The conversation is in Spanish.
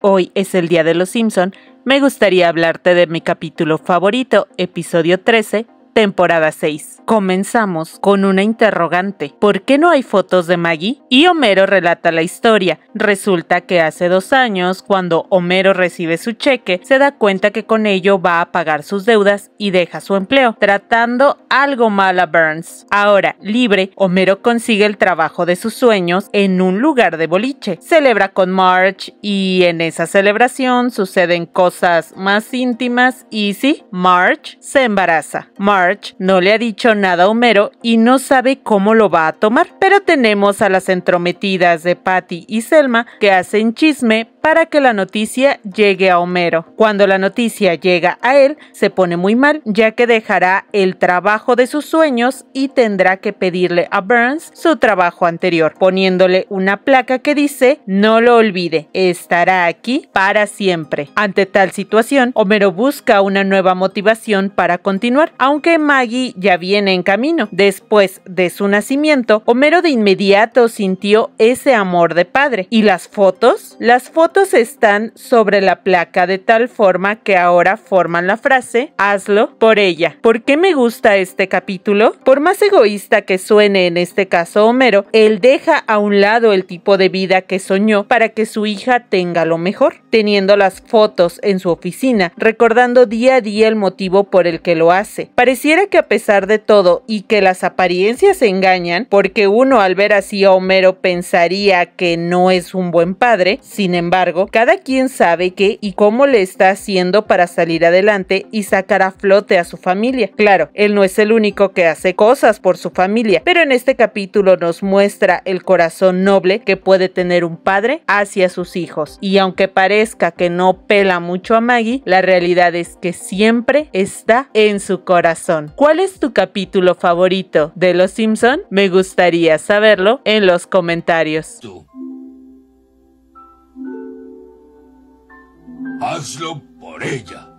Hoy es el Día de los Simpson, me gustaría hablarte de mi capítulo favorito, episodio 13, temporada 6. Comenzamos con una interrogante. ¿Por qué no hay fotos de Maggie? Y Homero relata la historia. Resulta que hace dos años, cuando Homero recibe su cheque, se da cuenta que con ello va a pagar sus deudas y deja su empleo, tratando algo mal a Burns. Ahora, libre, Homero consigue el trabajo de sus sueños en un lugar de boliche. Celebra con Marge y en esa celebración suceden cosas más íntimas y sí, Marge se embaraza no le ha dicho nada a Homero y no sabe cómo lo va a tomar. Pero tenemos a las entrometidas de Patty y Selma que hacen chisme para que la noticia llegue a Homero. Cuando la noticia llega a él, se pone muy mal, ya que dejará el trabajo de sus sueños y tendrá que pedirle a Burns su trabajo anterior, poniéndole una placa que dice, no lo olvide, estará aquí para siempre. Ante tal situación, Homero busca una nueva motivación para continuar, aunque Maggie ya viene en camino. Después de su nacimiento, Homero de inmediato sintió ese amor de padre. ¿Y las fotos? Las fotos están sobre la placa de tal forma que ahora forman la frase hazlo por ella. ¿Por qué me gusta este capítulo? Por más egoísta que suene en este caso Homero, él deja a un lado el tipo de vida que soñó para que su hija tenga lo mejor, teniendo las fotos en su oficina, recordando día a día el motivo por el que lo hace. Pareciera que a pesar de todo y que las apariencias engañan, porque uno al ver así a Homero pensaría que no es un buen padre, sin embargo, cada quien sabe qué y cómo le está haciendo para salir adelante y sacar a flote a su familia. Claro, él no es el único que hace cosas por su familia, pero en este capítulo nos muestra el corazón noble que puede tener un padre hacia sus hijos. Y aunque parezca que no pela mucho a Maggie, la realidad es que siempre está en su corazón. ¿Cuál es tu capítulo favorito de Los Simpson? Me gustaría saberlo en los comentarios. Hazlo por ella.